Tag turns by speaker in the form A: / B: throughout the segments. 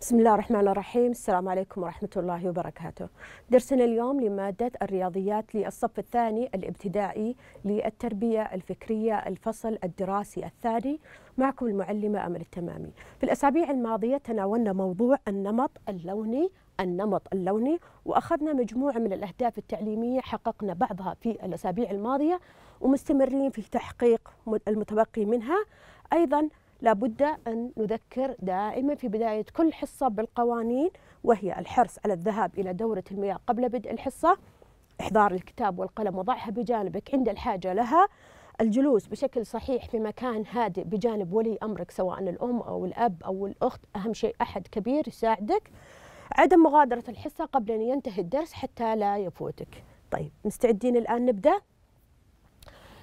A: بسم الله الرحمن الرحيم السلام عليكم ورحمة الله وبركاته درسنا اليوم لمادة الرياضيات للصف الثاني الابتدائي للتربية الفكرية الفصل الدراسي الثاني معكم المعلمة أمل التمامي في الأسابيع الماضية تناولنا موضوع النمط اللوني النمط اللوني واخذنا مجموعه من الاهداف التعليميه حققنا بعضها في الاسابيع الماضيه ومستمرين في تحقيق المتبقي منها ايضا لابد أن نذكر دائما في بداية كل حصة بالقوانين وهي الحرص على الذهاب إلى دورة المياه قبل بدء الحصة إحضار الكتاب والقلم وضعها بجانبك عند الحاجة لها الجلوس بشكل صحيح في مكان هادئ بجانب ولي أمرك سواء الأم أو الأب أو الأخت أهم شيء أحد كبير يساعدك عدم مغادرة الحصة قبل أن ينتهي الدرس حتى لا يفوتك طيب مستعدين الآن نبدأ؟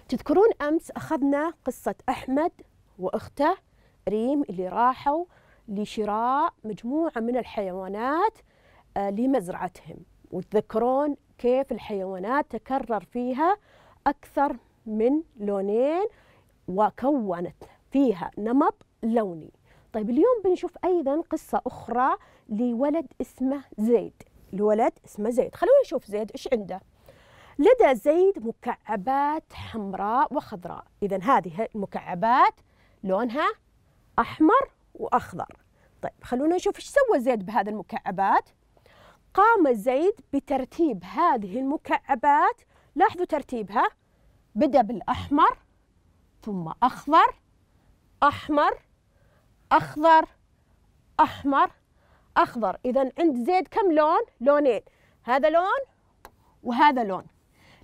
A: تذكرون أمس أخذنا قصة أحمد وأخته ريم اللي راحوا لشراء مجموعة من الحيوانات آه، لمزرعتهم وتذكرون كيف الحيوانات تكرر فيها أكثر من لونين وكونت فيها نمط لوني طيب اليوم بنشوف أيضا قصة أخرى لولد اسمه زيد لولد اسمه زيد خلونا نشوف زيد إيش عنده لدى زيد مكعبات حمراء وخضراء إذا هذه المكعبات لونها أحمر وأخضر طيب خلونا نشوف ايش سوى زيد بهذه المكعبات قام زيد بترتيب هذه المكعبات لاحظوا ترتيبها بدأ بالأحمر ثم أخضر أحمر أخضر أحمر أخضر إذا عند زيد كم لون؟ لونين هذا لون وهذا لون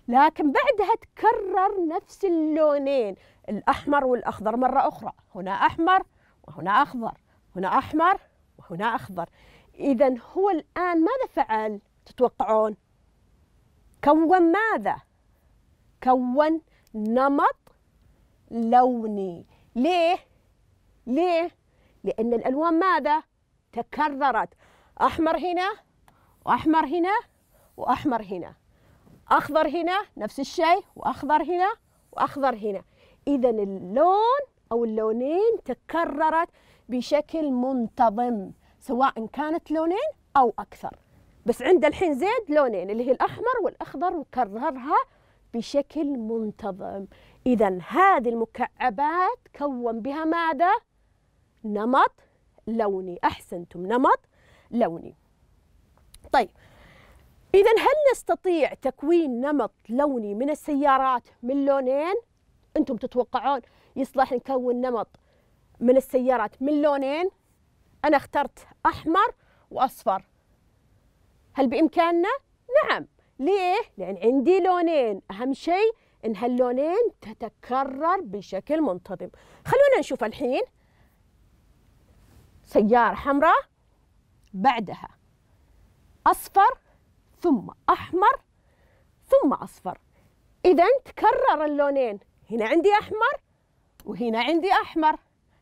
A: لكن بعدها تكرر نفس اللونين الأحمر والأخضر مرة أخرى هنا أحمر هنا أخضر هنا أحمر وهنا أخضر إذا هو الآن ماذا فعل تتوقعون كون ماذا كون نمط لوني ليه ليه لأن الألوان ماذا تكررت أحمر هنا وأحمر هنا وأحمر هنا أخضر هنا نفس الشيء وأخضر هنا وأخضر هنا إذا اللون أو اللونين تكررت بشكل منتظم سواء كانت لونين أو أكثر بس عند الحين زيد لونين اللي هي الأحمر والأخضر وكررها بشكل منتظم إذا هذه المكعبات كون بها ماذا؟ نمط لوني أحسنتم نمط لوني طيب إذا هل نستطيع تكوين نمط لوني من السيارات من لونين؟ أنتم تتوقعون يصلح نكون نمط من السيارات من لونين أنا اخترت أحمر وأصفر هل بإمكاننا؟ نعم ليه؟ لأن عندي لونين أهم شيء إن هاللونين تتكرر بشكل منتظم خلونا نشوف الحين سيارة حمراء بعدها أصفر ثم أحمر ثم أصفر إذا تكرر اللونين هنا عندي أحمر وهنا عندي أحمر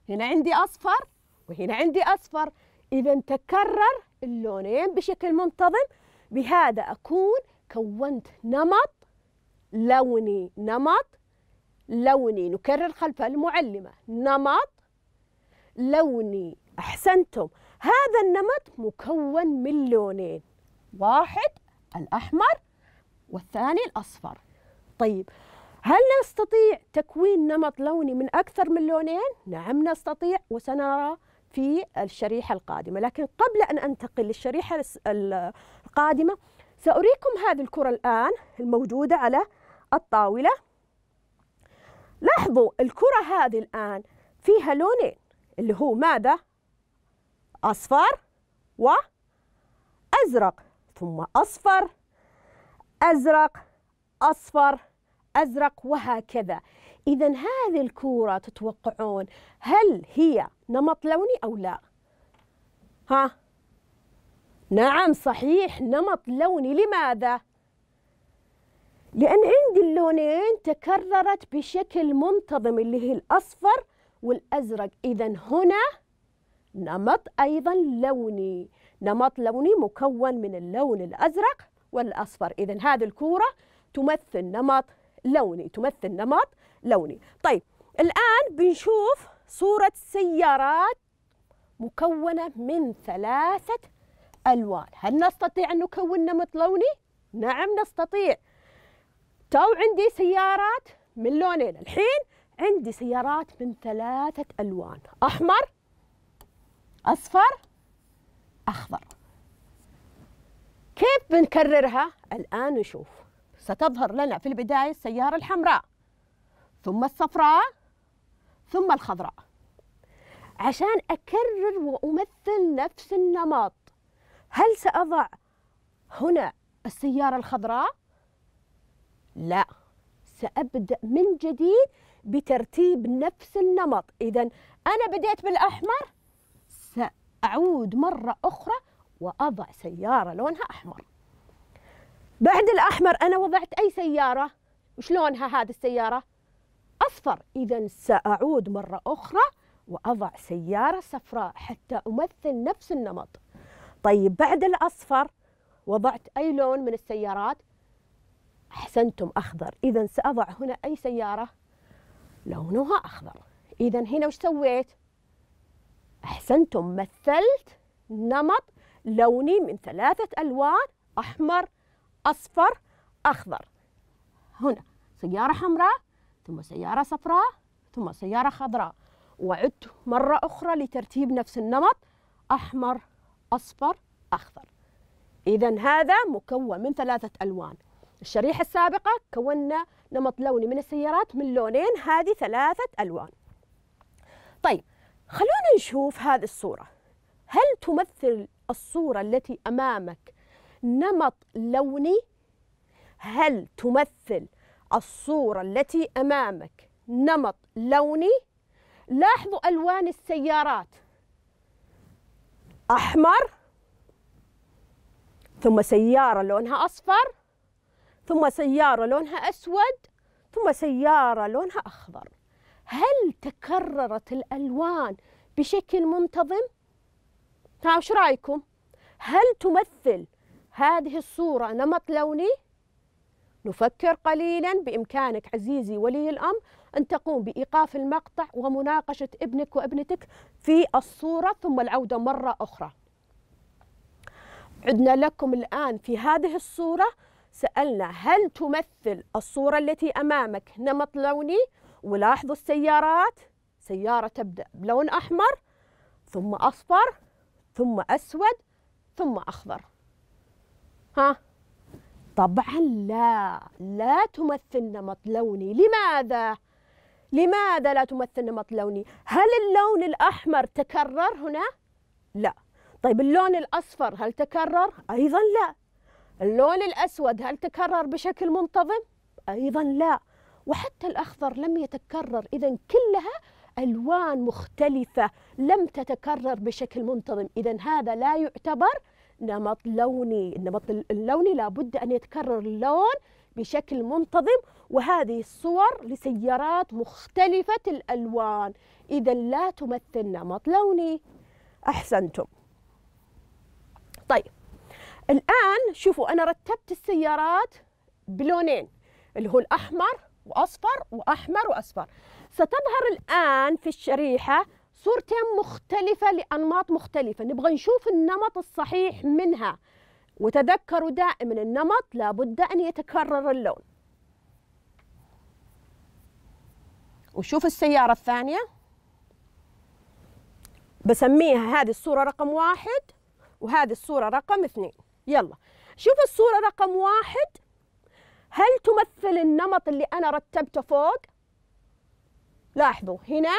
A: هنا عندي أصفر وهنا عندي أصفر إذا تكرر اللونين بشكل منتظم بهذا أكون كونت نمط لوني نمط لوني نكرر خلف المعلمة نمط لوني أحسنتم هذا النمط مكون من لونين واحد الأحمر والثاني الأصفر طيب هل نستطيع تكوين نمط لوني من أكثر من لونين؟ نعم نستطيع وسنرى في الشريحة القادمة لكن قبل أن أنتقل للشريحة القادمة سأريكم هذه الكرة الآن الموجودة على الطاولة لاحظوا الكرة هذه الآن فيها لونين اللي هو ماذا؟ أصفر وأزرق ثم أصفر أزرق أصفر أزرق وهكذا إذا هذه الكورة تتوقعون هل هي نمط لوني أو لا ها نعم صحيح نمط لوني لماذا لأن عندي اللونين تكررت بشكل منتظم اللي هي الأصفر والأزرق إذا هنا نمط أيضا لوني نمط لوني مكون من اللون الأزرق والأصفر إذا هذه الكورة تمثل نمط لوني تمثل نمط لوني طيب الآن بنشوف صورة سيارات مكونة من ثلاثة ألوان هل نستطيع أن نكون نمط لوني؟ نعم نستطيع تو عندي سيارات من لونين الحين عندي سيارات من ثلاثة ألوان أحمر أصفر أخضر كيف بنكررها؟ الآن نشوف ستظهر لنا في البداية السيارة الحمراء ثم الصفراء ثم الخضراء عشان أكرر وأمثل نفس النمط هل سأضع هنا السيارة الخضراء؟ لا سأبدأ من جديد بترتيب نفس النمط إذا أنا بديت بالأحمر سأعود مرة أخرى وأضع سيارة لونها أحمر بعد الأحمر أنا وضعت أي سيارة شلونها هذه السيارة أصفر إذا سأعود مرة أخرى وأضع سيارة صفراء حتى أمثل نفس النمط طيب بعد الأصفر وضعت أي لون من السيارات أحسنتم أخضر إذا سأضع هنا أي سيارة لونها أخضر إذا هنا وش سويت أحسنتم مثلت نمط لوني من ثلاثة ألوان أحمر أصفر أخضر هنا سيارة حمراء ثم سيارة صفراء ثم سيارة خضراء وعدت مرة أخرى لترتيب نفس النمط أحمر أصفر أخضر إذا هذا مكون من ثلاثة ألوان الشريحة السابقة كونا نمط لوني من السيارات من لونين هذه ثلاثة ألوان طيب خلونا نشوف هذه الصورة هل تمثل الصورة التي أمامك نمط لوني هل تمثل الصورة التي أمامك نمط لوني لاحظوا ألوان السيارات أحمر ثم سيارة لونها أصفر ثم سيارة لونها أسود ثم سيارة لونها أخضر هل تكررت الألوان بشكل منتظم؟ ها شو رأيكم؟ هل تمثل هذه الصورة نمط لوني نفكر قليلا بإمكانك عزيزي ولي الأمر أن تقوم بإيقاف المقطع ومناقشة ابنك وابنتك في الصورة ثم العودة مرة أخرى عدنا لكم الآن في هذه الصورة سألنا هل تمثل الصورة التي أمامك نمط لوني ولاحظوا السيارات سيارة تبدأ بلون أحمر ثم أصفر ثم أسود ثم أخضر ها طبعا لا لا تمثل نمط لوني لماذا لماذا لا تمثل نمط لوني هل اللون الأحمر تكرر هنا لا طيب اللون الأصفر هل تكرر أيضا لا اللون الأسود هل تكرر بشكل منتظم أيضا لا وحتى الأخضر لم يتكرر إذا كلها ألوان مختلفة لم تتكرر بشكل منتظم إذا هذا لا يعتبر نمط لوني النمط اللوني لابد أن يتكرر اللون بشكل منتظم وهذه الصور لسيارات مختلفة الألوان إذا لا تمثل نمط لوني أحسنتم طيب الآن شوفوا أنا رتبت السيارات بلونين اللي هو الأحمر وأصفر وأحمر وأصفر ستظهر الآن في الشريحة صورتين مختلفة لأنماط مختلفة نبغى نشوف النمط الصحيح منها وتذكروا دائما النمط لابد أن يتكرر اللون وشوف السيارة الثانية بسميها هذه الصورة رقم واحد وهذه الصورة رقم اثنين يلا شوف الصورة رقم واحد هل تمثل النمط اللي أنا رتبته فوق لاحظوا هنا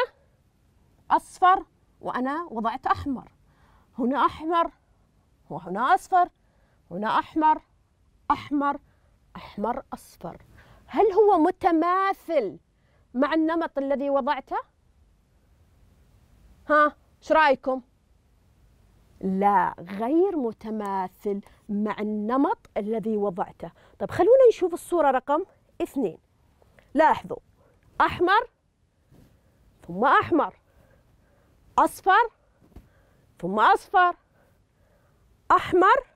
A: أصفر وأنا وضعت أحمر هنا أحمر وهنا أصفر هنا أحمر أحمر أحمر أصفر هل هو متماثل مع النمط الذي وضعته؟ ها ايش رايكم؟ لا غير متماثل مع النمط الذي وضعته طب خلونا نشوف الصورة رقم اثنين لاحظوا أحمر ثم أحمر أصفر ثم أصفر أحمر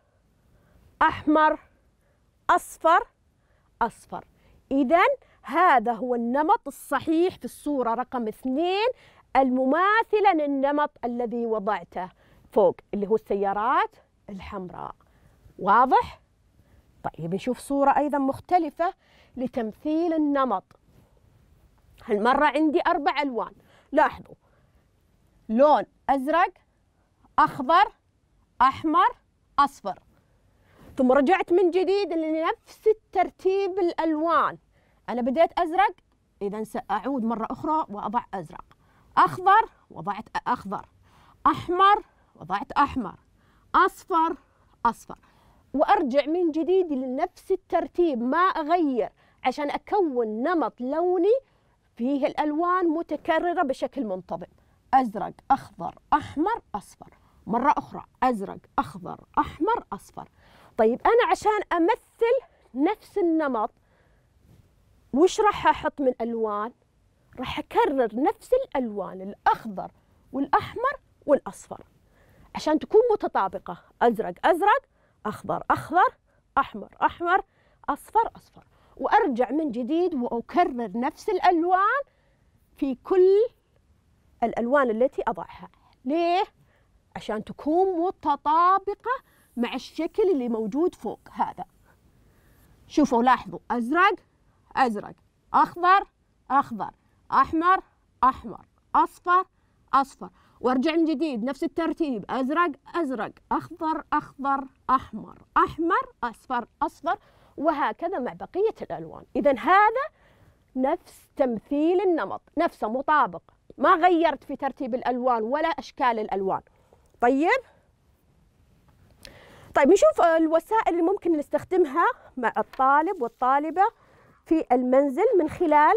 A: أحمر أصفر أصفر إذا هذا هو النمط الصحيح في الصورة رقم اثنين المماثلة للنمط الذي وضعته فوق اللي هو السيارات الحمراء واضح؟ طيب نشوف صورة أيضا مختلفة لتمثيل النمط هالمرة عندي أربع ألوان لاحظوا لون أزرق أخضر أحمر أصفر ثم رجعت من جديد لنفس الترتيب الألوان أنا بديت أزرق إذا سأعود مرة أخرى وأضع أزرق أخضر وضعت أخضر أحمر وضعت أحمر أصفر أصفر وأرجع من جديد لنفس الترتيب ما أغير عشان أكون نمط لوني فيه الألوان متكررة بشكل منتظم أزرق أخضر أحمر أصفر مرة أخرى أزرق أخضر أحمر أصفر طيب أنا عشان أمثل نفس النمط وش راح أحط من ألوان راح أكرر نفس الألوان الأخضر والأحمر والأصفر عشان تكون متطابقة أزرق أزرق أخضر أخضر أحمر أحمر أصفر أصفر وأرجع من جديد وأكرر نفس الألوان في كل الألوان التي أضعها ليه؟ عشان تكون متطابقة مع الشكل اللي موجود فوق هذا شوفوا لاحظوا أزرق أزرق أخضر أخضر أحمر أحمر أصفر أصفر وارجع من جديد نفس الترتيب أزرق أزرق أخضر أخضر أحمر أحمر أصفر أصفر وهكذا مع بقية الألوان إذا هذا نفس تمثيل النمط نفسه مطابق ما غيرت في ترتيب الألوان ولا أشكال الألوان طيب طيب نشوف الوسائل اللي ممكن نستخدمها مع الطالب والطالبة في المنزل من خلال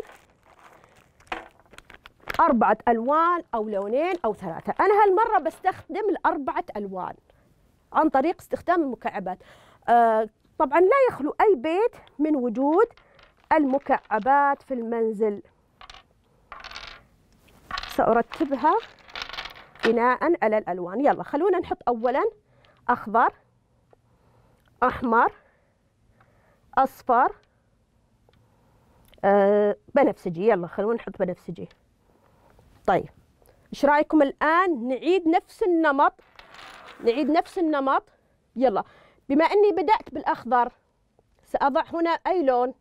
A: أربعة ألوان أو لونين أو ثلاثة أنا هالمرة بستخدم الأربعة ألوان عن طريق استخدام المكعبات آه، طبعا لا يخلو أي بيت من وجود المكعبات في المنزل سأرتبها بناء على الألوان يلا خلونا نحط أولا أخضر أحمر أصفر أه بنفسجي يلا خلونا نحط بنفسجي طيب ايش رايكم الان نعيد نفس النمط نعيد نفس النمط يلا بما اني بدات بالاخضر ساضع هنا اي لون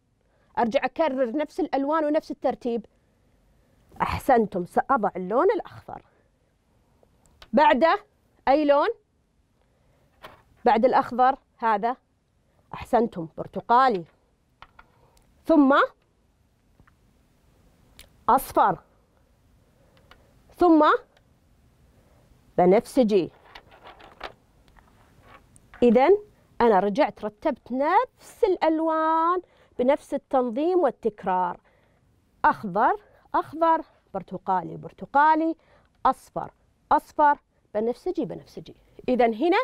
A: ارجع اكرر نفس الالوان ونفس الترتيب أحسنتم سأضع اللون الأخضر بعده أي لون؟ بعد الأخضر هذا أحسنتم برتقالي ثم أصفر ثم بنفسجي إذا أنا رجعت رتبت نفس الألوان بنفس التنظيم والتكرار أخضر أخضر برتقالي برتقالي أصفر أصفر بنفسجي بنفسجي إذا هنا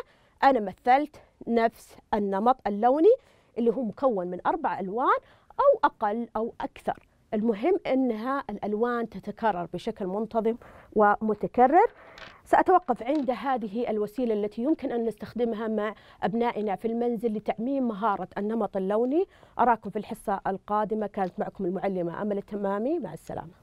A: أنا مثلت نفس النمط اللوني اللي هو مكون من أربع ألوان أو أقل أو أكثر المهم أنها الألوان تتكرر بشكل منتظم ومتكرر سأتوقف عند هذه الوسيلة التي يمكن أن نستخدمها مع أبنائنا في المنزل لتعميم مهارة النمط اللوني أراكم في الحصة القادمة كانت معكم المعلمة أمل التمامي مع السلامة